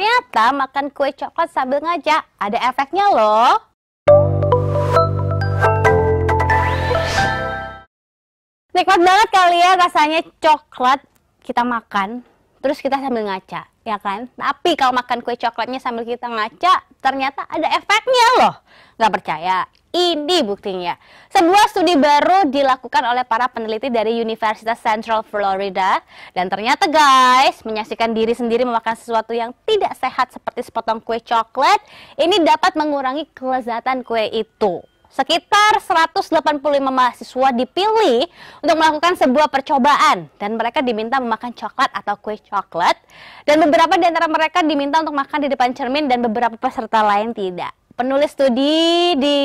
Ternyata makan kue coklat sambil ngaca ada efeknya loh. Nikmat banget kali ya rasanya coklat kita makan, terus kita sambil ngaca, ya kan? Tapi kalau makan kue coklatnya sambil kita ngaca, ternyata ada efeknya loh. Gak percaya? Ini buktinya. Sebuah studi baru dilakukan oleh para peneliti dari Universitas Central Florida dan ternyata guys, menyaksikan diri sendiri memakan sesuatu yang tidak sehat seperti sepotong kue coklat ini dapat mengurangi kelezatan kue itu. Sekitar 185 mahasiswa dipilih untuk melakukan sebuah percobaan dan mereka diminta memakan coklat atau kue coklat dan beberapa di antara mereka diminta untuk makan di depan cermin dan beberapa peserta lain tidak. Penulis studi di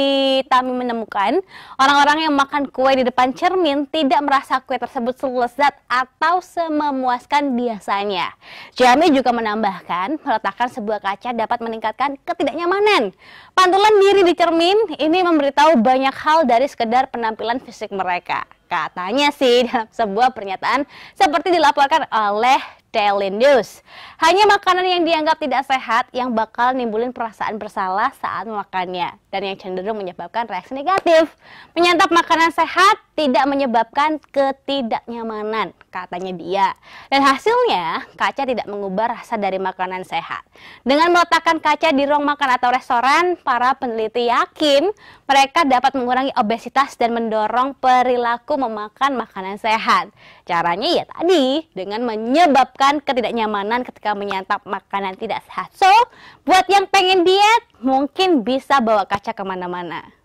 Tami menemukan orang-orang yang makan kue di depan cermin tidak merasa kue tersebut selezat atau sememuaskan biasanya. Jamie juga menambahkan meletakkan sebuah kaca dapat meningkatkan ketidaknyamanan. Pantulan diri di cermin ini memberitahu banyak hal dari sekedar penampilan fisik mereka. Katanya sih dalam sebuah pernyataan seperti dilaporkan oleh Daily News. Hanya makanan yang dianggap tidak sehat yang bakal nimbulin perasaan bersalah saat memakannya dan yang cenderung menyebabkan reaksi negatif. Menyantap makanan sehat tidak menyebabkan ketidaknyamanan, katanya dia. Dan hasilnya, kaca tidak mengubah rasa dari makanan sehat. Dengan meletakkan kaca di ruang makan atau restoran, para peneliti yakin mereka dapat mengurangi obesitas dan mendorong perilaku memakan makanan sehat. Caranya ya tadi dengan menyebabkan menimbulkan ketidaknyamanan ketika menyantap makanan tidak sehat. So, buat yang pengen diet, mungkin bisa bawa kaca kemana-mana.